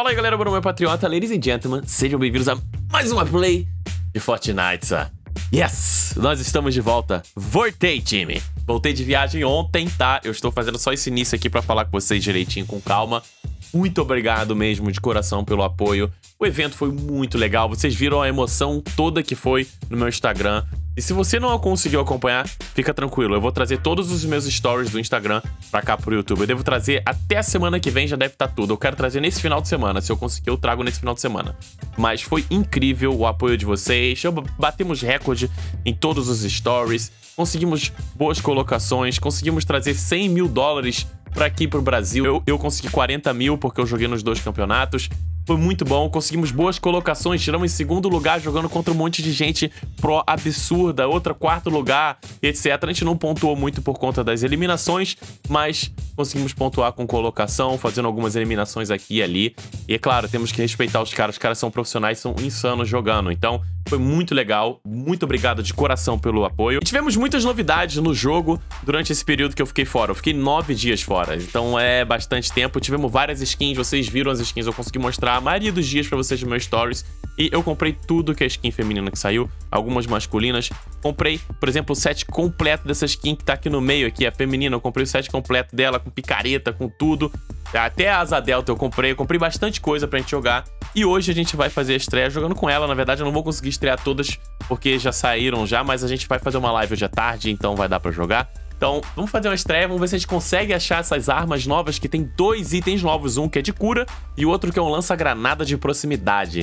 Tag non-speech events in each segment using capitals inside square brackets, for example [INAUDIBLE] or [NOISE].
Fala aí, galera, meu nome é Patriota, ladies and gentlemen, sejam bem-vindos a mais uma play de Fortnite, -sa. Yes! Nós estamos de volta. Voltei, time! Voltei de viagem ontem, tá? Eu estou fazendo só esse início aqui pra falar com vocês direitinho, com calma. Muito obrigado mesmo, de coração, pelo apoio. O evento foi muito legal, vocês viram a emoção toda que foi no meu Instagram. E se você não conseguiu acompanhar, fica tranquilo. Eu vou trazer todos os meus stories do Instagram pra cá pro YouTube. Eu devo trazer até a semana que vem, já deve estar tá tudo. Eu quero trazer nesse final de semana. Se eu conseguir, eu trago nesse final de semana. Mas foi incrível o apoio de vocês. Eu batemos recorde em todos os stories. Conseguimos boas colocações. Conseguimos trazer 100 mil dólares pra aqui pro Brasil. Eu, eu consegui 40 mil porque eu joguei nos dois campeonatos. Foi muito bom, conseguimos boas colocações, tiramos em segundo lugar jogando contra um monte de gente pró absurda, outra quarto lugar, etc. A gente não pontuou muito por conta das eliminações, mas conseguimos pontuar com colocação, fazendo algumas eliminações aqui e ali. E é claro, temos que respeitar os caras, os caras são profissionais, são insanos jogando. Então, foi muito legal. Muito obrigado de coração pelo apoio. E tivemos muitas novidades no jogo durante esse período que eu fiquei fora. Eu fiquei nove dias fora, então é bastante tempo. Tivemos várias skins, vocês viram as skins, eu consegui mostrar a maioria dos dias pra vocês no meu stories. E eu comprei tudo que é skin feminina que saiu, algumas masculinas. Comprei, por exemplo, o set completo dessa skin que tá aqui no meio, aqui, a feminina. Eu comprei o set completo dela, com picareta, com tudo. Até a asa delta eu comprei, eu comprei bastante coisa pra gente jogar. E hoje a gente vai fazer a estreia jogando com ela. Na verdade, eu não vou conseguir estrear todas porque já saíram já, mas a gente vai fazer uma live hoje à tarde, então vai dar pra jogar. Então, vamos fazer uma estreia, vamos ver se a gente consegue achar essas armas novas, que tem dois itens novos, um que é de cura e o outro que é um lança-granada de proximidade.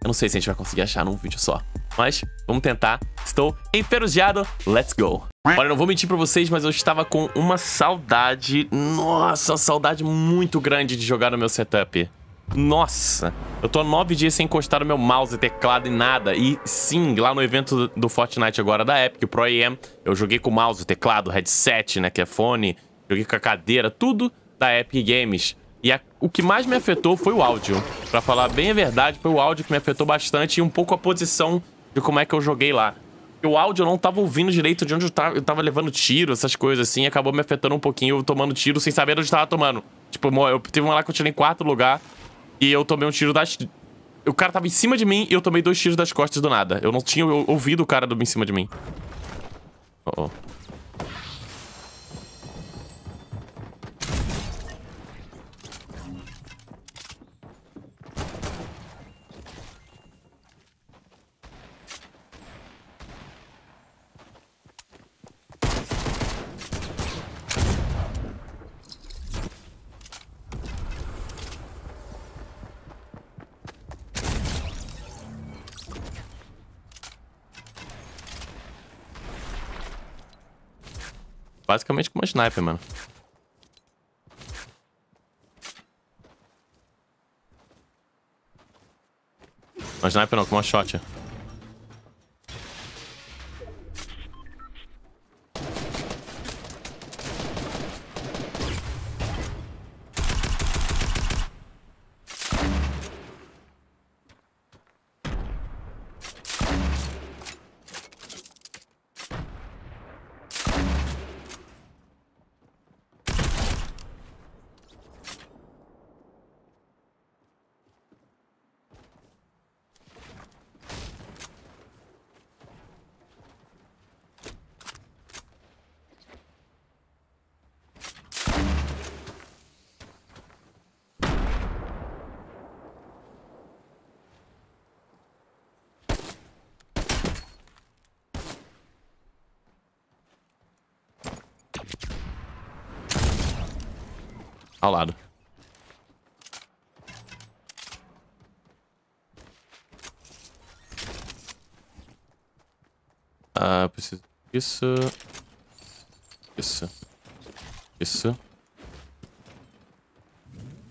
Eu não sei se a gente vai conseguir achar num vídeo só, mas vamos tentar. Estou enferrujado, let's go! Olha, não vou mentir pra vocês, mas eu estava com uma saudade, nossa, uma saudade muito grande de jogar no meu setup. Nossa, eu tô nove dias sem encostar o meu mouse, teclado e nada. E sim, lá no evento do Fortnite agora da Epic, Pro AM, eu joguei com mouse, teclado, headset, né, que é fone, joguei com a cadeira, tudo da Epic Games. E a, o que mais me afetou foi o áudio. Pra falar bem a verdade, foi o áudio que me afetou bastante e um pouco a posição de como é que eu joguei lá. O áudio eu não tava ouvindo direito de onde eu tava, eu tava levando tiro, essas coisas assim, acabou me afetando um pouquinho, tomando tiro sem saber onde tava tomando. Tipo, eu tive uma lá que eu tirei em quarto lugar, e eu tomei um tiro das... O cara tava em cima de mim e eu tomei dois tiros das costas do nada. Eu não tinha ouvido o cara do em cima de mim. Oh, oh. basicamente com uma sniper, mano. Uma sniper não, com uma shot. ao lado. Ah, preciso disso. Isso. Isso.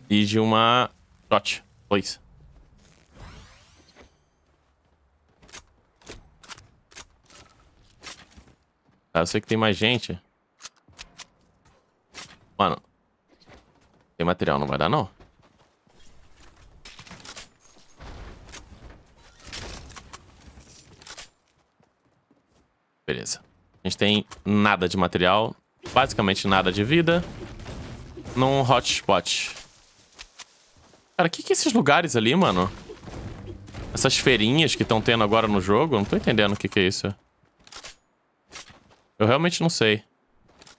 E de uma... Shot, please. Ah, eu sei que tem mais gente. Mano, tem material, não vai dar não. Beleza. A gente tem nada de material, basicamente nada de vida, num hotspot. Cara, o que que é esses lugares ali, mano? Essas feirinhas que estão tendo agora no jogo, não tô entendendo o que que é isso. Eu realmente não sei.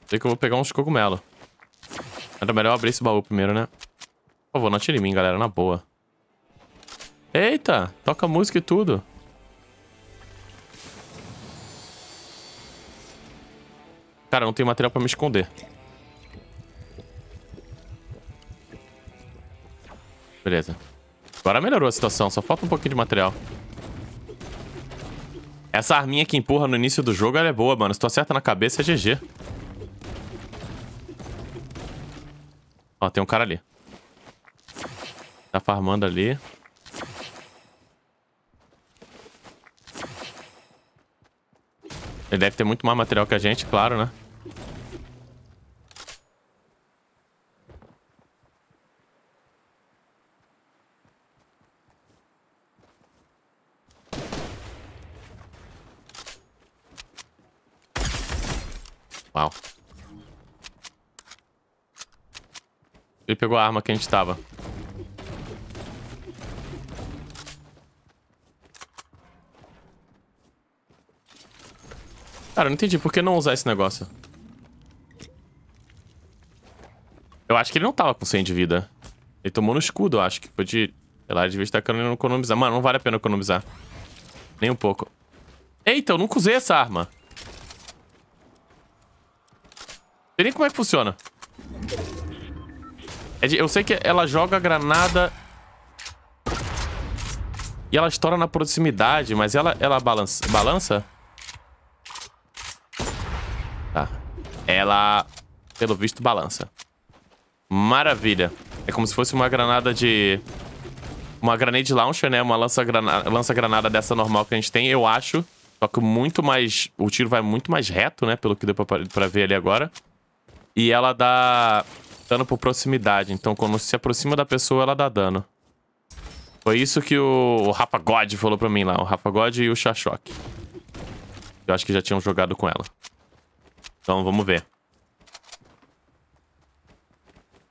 Sei que eu vou pegar uns cogumelos. Era melhor abrir esse baú primeiro, né? Por favor, não atire em mim, galera, na boa. Eita, toca música e tudo. Cara, não tem material pra me esconder. Beleza. Agora melhorou a situação, só falta um pouquinho de material. Essa arminha que empurra no início do jogo, é boa, mano. Se tu acerta na cabeça, é GG. tem um cara ali. Tá farmando ali. Ele deve ter muito mais material que a gente, claro, né? Uau. Ele pegou a arma que a gente tava. Cara, eu não entendi. Por que não usar esse negócio? Eu acho que ele não tava com 100 de vida. Ele tomou no escudo, eu acho. Que foi de... Sei lá, de vez estar tá querendo economizar. Mano, não vale a pena economizar. Nem um pouco. Eita, eu nunca usei essa arma. Não sei nem como é que funciona. É eu sei que ela joga a granada... E ela estoura na proximidade, mas ela, ela balança... Balança? Tá. Ela, pelo visto, balança. Maravilha. É como se fosse uma granada de... Uma granade launcher, né? Uma lança-granada lança -granada dessa normal que a gente tem, eu acho. Só que muito mais... O tiro vai muito mais reto, né? Pelo que deu pra, pra ver ali agora. E ela dá... Dano por proximidade. Então, quando se aproxima da pessoa, ela dá dano. Foi isso que o Rafa God falou pra mim lá. O Rafa God e o Shashok. Eu acho que já tinham jogado com ela. Então, vamos ver.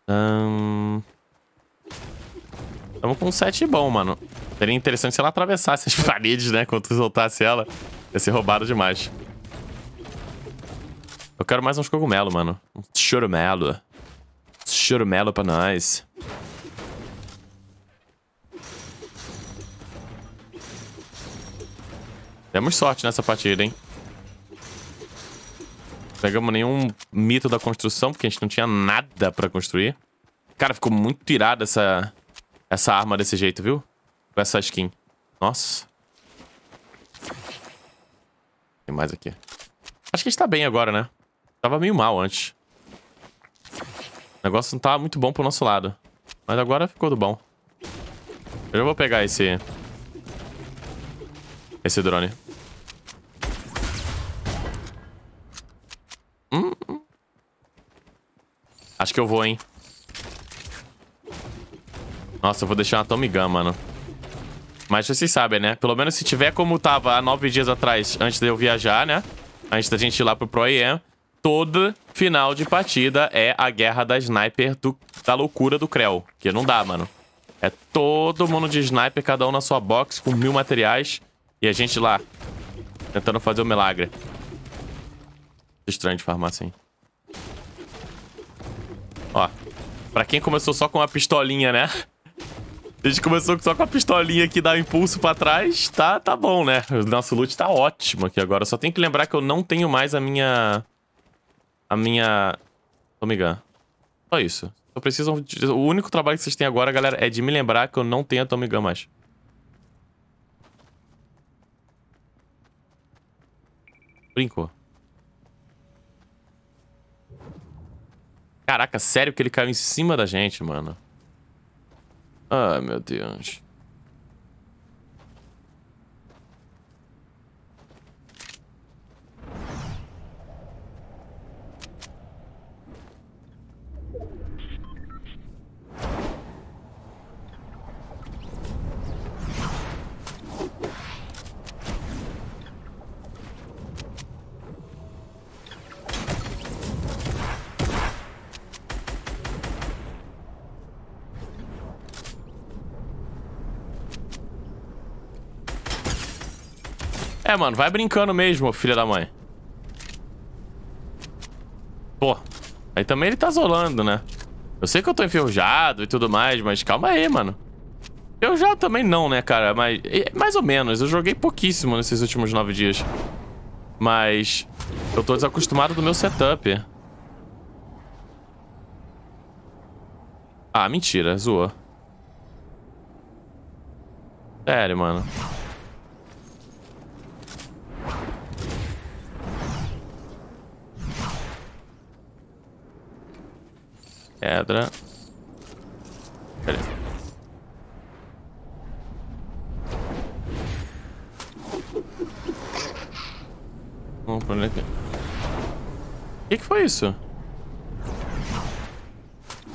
Hum... Estamos com um set bom, mano. Seria interessante se ela atravessasse as [LAUGHS] paredes, né? Quando tu soltasse ela. Ia ser roubado demais. Eu quero mais uns cogumelos, mano. Um choromelo. Churumelo pra nós. Demos sorte nessa partida, hein? Pegamos nenhum mito da construção, porque a gente não tinha nada pra construir. Cara, ficou muito irada essa, essa arma desse jeito, viu? Com essa skin. Nossa. Tem mais aqui. Acho que a gente tá bem agora, né? Tava meio mal antes negócio não tá muito bom pro nosso lado. Mas agora ficou do bom. Eu vou pegar esse... Esse drone. Hum, hum, Acho que eu vou, hein. Nossa, eu vou deixar uma Tommy Gun, mano. Mas vocês sabem, né? Pelo menos se tiver como tava há nove dias atrás, antes de eu viajar, né? Antes da gente ir lá pro Pro EM, toda Final de partida é a guerra da sniper do, da loucura do Krell. Que não dá, mano. É todo mundo de sniper, cada um na sua box, com mil materiais. E a gente lá, tentando fazer o um milagre. Estranho de farmar assim. Ó, pra quem começou só com uma pistolinha, né? A gente começou só com a pistolinha que dá um impulso pra trás, tá, tá bom, né? O nosso loot tá ótimo aqui agora. Só tem que lembrar que eu não tenho mais a minha a minha Tomigan. Só isso. eu preciso O único trabalho que vocês têm agora, galera, é de me lembrar que eu não tenho a Tomigan mais. Brincou. Caraca, sério que ele caiu em cima da gente, mano. Ah, meu Deus. vai, mano. Vai brincando mesmo, filha da mãe. Pô. Aí também ele tá zolando, né? Eu sei que eu tô enferrujado e tudo mais, mas calma aí, mano. Eu já também não, né, cara? Mas mais ou menos. Eu joguei pouquíssimo nesses últimos nove dias. Mas eu tô desacostumado do meu setup. Ah, mentira. Zoou. Sério, mano. Pedra. Beleza. Vamos por aqui. O que, que foi isso?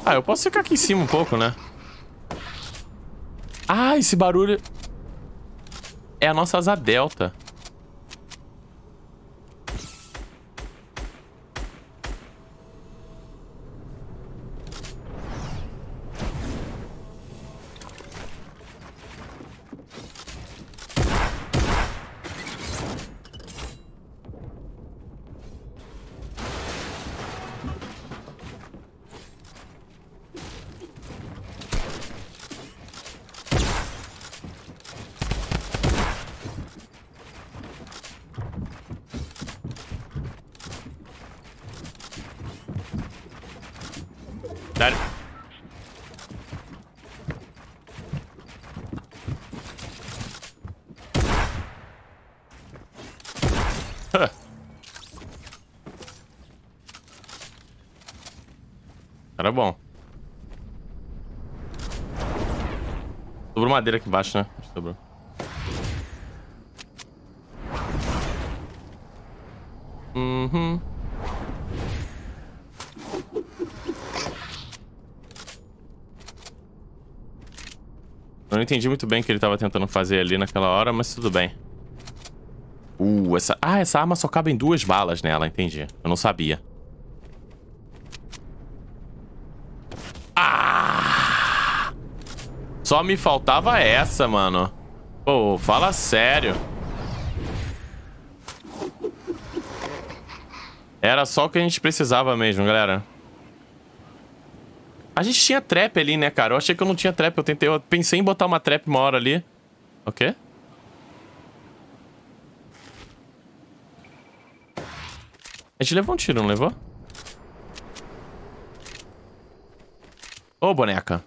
Ah, eu posso ficar aqui em cima um pouco, né? Ah, esse barulho... É a nossa asa delta. bom. Sobrou madeira aqui embaixo, né? Sobrou. Uhum. Eu não entendi muito bem o que ele tava tentando fazer ali naquela hora, mas tudo bem. Uh, essa... Ah, essa arma só cabe em duas balas nela, entendi. Eu não sabia. Só me faltava essa, mano. Pô, fala sério. Era só o que a gente precisava mesmo, galera. A gente tinha trap ali, né, cara? Eu achei que eu não tinha trap. Eu tentei, eu pensei em botar uma trap uma hora ali. O quê? A gente levou um tiro, não levou? Ô, boneca.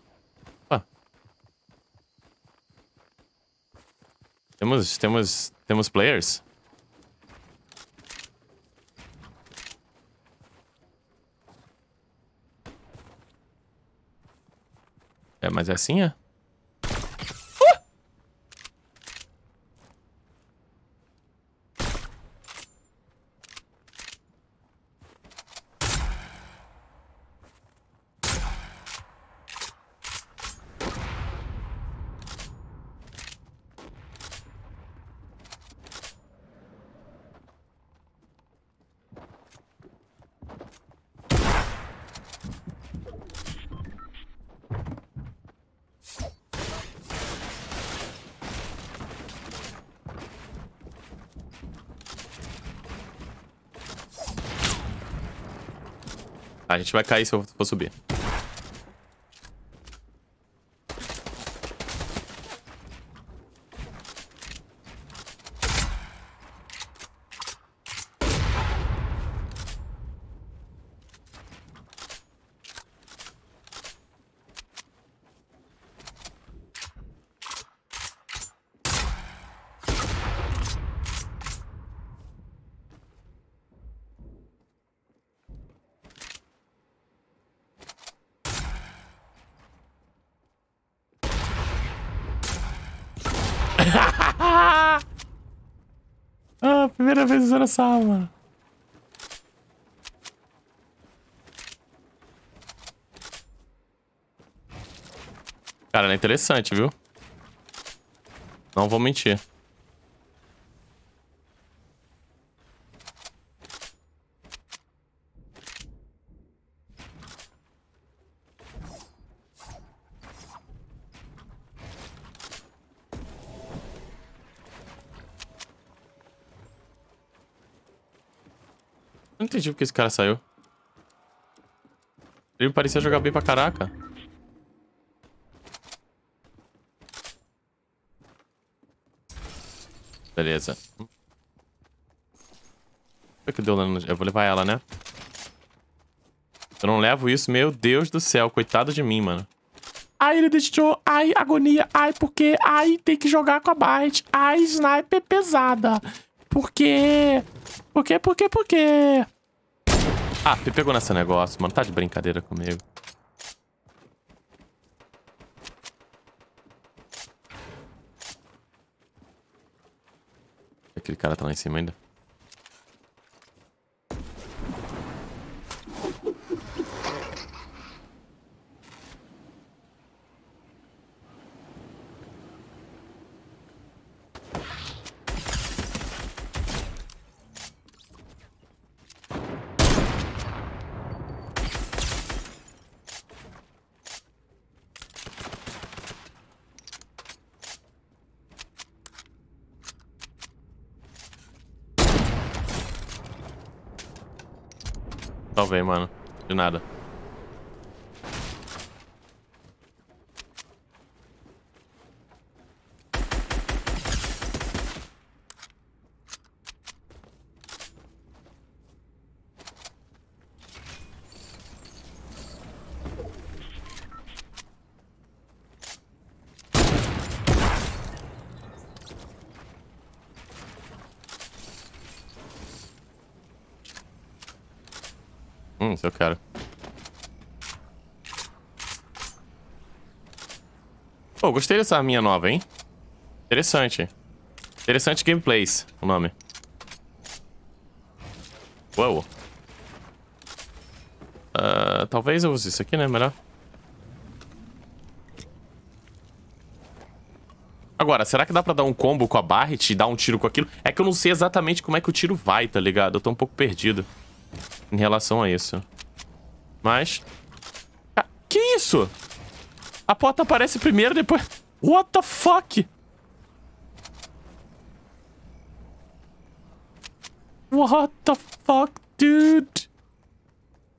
Temos, temos, temos players? É, mas é assim, é? A gente vai cair se eu for subir. Primeira vez usando essa arma. Cara, ela é interessante, viu? Não vou mentir. Não entendi porque esse cara saiu. Ele me parecia jogar bem pra caraca. Beleza. O que é deu dano? Eu vou levar ela, né? Eu não levo isso, meu Deus do céu. Coitado de mim, mano. Ai, ele deixou. Ai, agonia. Ai, porque... Ai, tem que jogar com a bite! Ai, sniper pesada. Por quê? Por quê, por quê, por quê? Ah, pegou nesse negócio, mano. Tá de brincadeira comigo. Aquele cara tá lá em cima ainda. velho, mano. De nada. Se eu quero. Pô, gostei dessa arminha nova, hein? Interessante. Interessante gameplays, o nome. Uou. Uh, talvez eu use isso aqui, né? Melhor. Agora, será que dá pra dar um combo com a Barret e dar um tiro com aquilo? É que eu não sei exatamente como é que o tiro vai, tá ligado? Eu tô um pouco perdido em relação a isso. Mas... Ah, que isso? A porta aparece primeiro, depois... What the fuck? What the fuck, dude?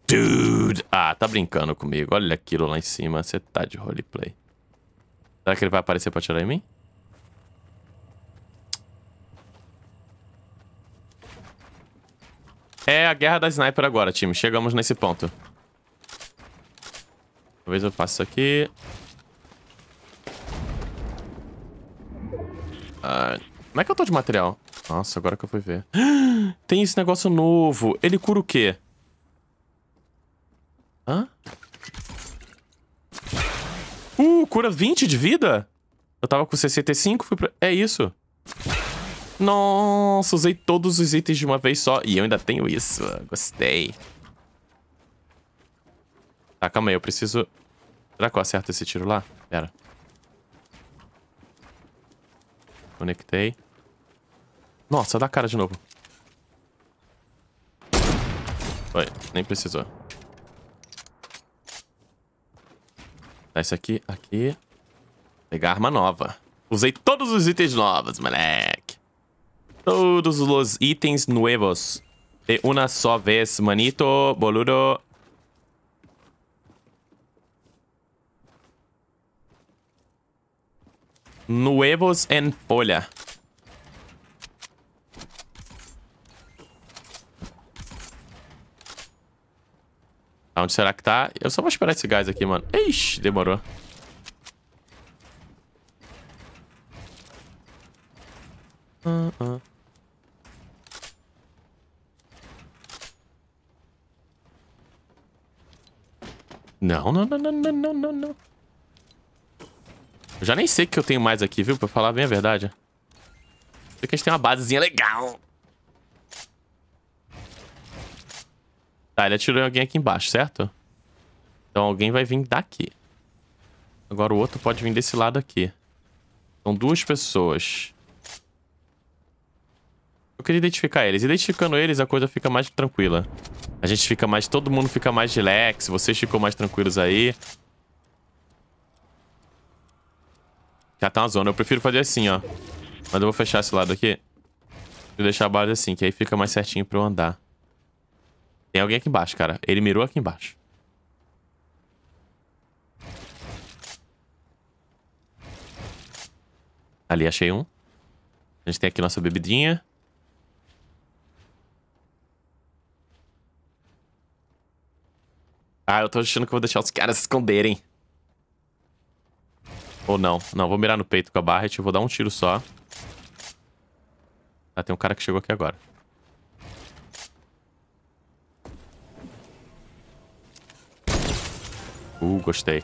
Dude! Ah, tá brincando comigo. Olha aquilo lá em cima. Você tá de roleplay. Será que ele vai aparecer pra tirar em mim? É a guerra da sniper agora, time. Chegamos nesse ponto. Talvez eu faça isso aqui. Ah, como é que eu tô de material? Nossa, agora que eu fui ver. [GASPS] Tem esse negócio novo. Ele cura o quê? Hã? Uh, cura 20 de vida? Eu tava com 65, fui pra... É isso. Nossa, usei todos os itens de uma vez só. E eu ainda tenho isso. Ah, gostei. Tá, calma aí. Eu preciso... Será que eu acerto esse tiro lá? Pera. Conectei. Nossa, dá cara de novo. Foi, nem precisou. Tá, isso aqui, aqui. Pegar arma nova. Usei todos os itens novos, moleque. Todos os itens novos. De uma só vez, manito, boludo. Nuevos en polla. Onde será que tá? Eu só vou esperar esse gás aqui, mano. Ixi, demorou. Uh -uh. Não, não, não, não, não, não, não, Eu já nem sei o que eu tenho mais aqui, viu? Pra falar bem a verdade. Sei que a gente tem uma basezinha legal. Tá, ele atirou em alguém aqui embaixo, certo? Então alguém vai vir daqui. Agora o outro pode vir desse lado aqui. São duas pessoas. Eu queria identificar eles. Identificando eles, a coisa fica mais tranquila. A gente fica mais... Todo mundo fica mais relax. Vocês ficam mais tranquilos aí. Já tá uma zona. Eu prefiro fazer assim, ó. Mas eu vou fechar esse lado aqui. E deixar a base assim, que aí fica mais certinho pra eu andar. Tem alguém aqui embaixo, cara. Ele mirou aqui embaixo. Ali, achei um. A gente tem aqui nossa bebidinha. Ah, eu tô achando que vou deixar os caras se esconderem. Ou não. Não, vou mirar no peito com a Barret. Tipo, vou dar um tiro só. Ah, tem um cara que chegou aqui agora. Uh, gostei.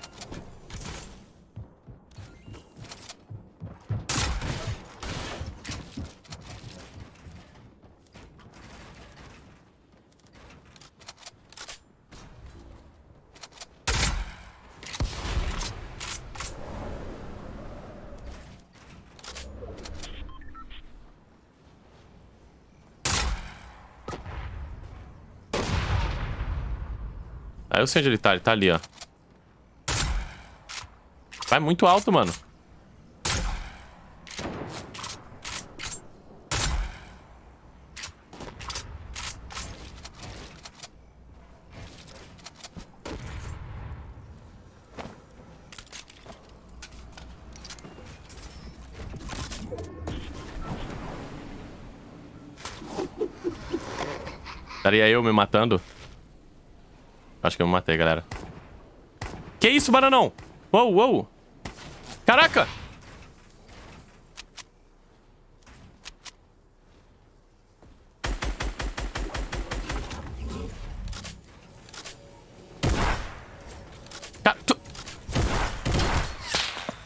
Aí eu sei onde ele tá. Ele tá ali, ó. Vai muito alto, mano. Estaria eu me matando? Acho que eu me matei, galera. Que isso, bananão? Uou, uou. Caraca! Cara, tu...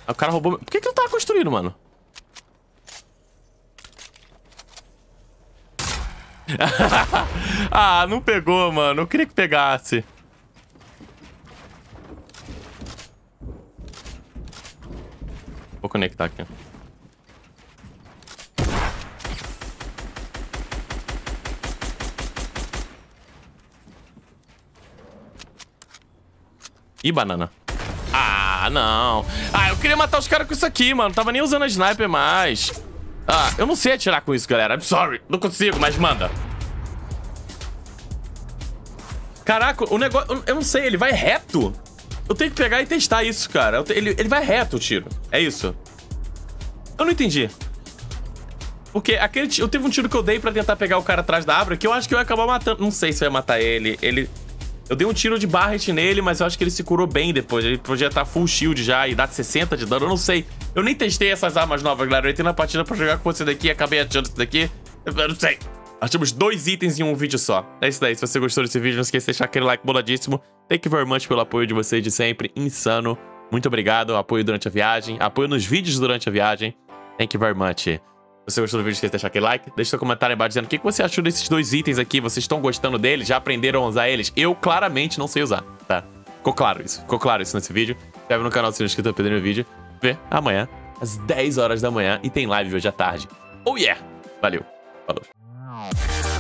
Ah, o cara roubou... Por que que não tava construindo, mano? [LAUGHS] ah, não pegou, mano. Eu queria que pegasse. conectar aqui. Ih, banana. Ah, não. Ah, eu queria matar os caras com isso aqui, mano. Tava nem usando a sniper mais. Ah, eu não sei atirar com isso, galera. I'm sorry. Não consigo, mas manda. Caraca, o negócio... Eu não sei, ele vai reto? Eu tenho que pegar e testar isso, cara. Ele, ele vai reto o tiro. É isso. Eu não entendi. Porque aquele eu teve um tiro que eu dei pra tentar pegar o cara atrás da árvore, que eu acho que eu ia acabar matando. Não sei se eu ia matar ele. Ele. Eu dei um tiro de barret nele, mas eu acho que ele se curou bem depois. Ele podia estar tá full shield já e dar 60 de dano, eu não sei. Eu nem testei essas armas novas, galera. Eu entrei na partida pra jogar com você daqui, acabei atirando isso daqui. Eu não sei. Achamos dois itens em um vídeo só. É isso daí. Se você gostou desse vídeo, não esqueça de deixar aquele like boladíssimo. Thank you very much pelo apoio de vocês de sempre. Insano. Muito obrigado. Apoio durante a viagem. Apoio nos vídeos durante a viagem. Thank you very much. Se você gostou do vídeo, esqueça de deixar aquele like. Deixa seu comentário embaixo dizendo o que você achou desses dois itens aqui. Vocês estão gostando deles? Já aprenderam a usar eles? Eu claramente não sei usar, tá? Ficou claro isso. Ficou claro isso nesse vídeo. Se inscreve no canal se não é inscrito, perder meu vídeo. Vê amanhã, às 10 horas da manhã. E tem live hoje à tarde. Oh yeah! Valeu. Falou.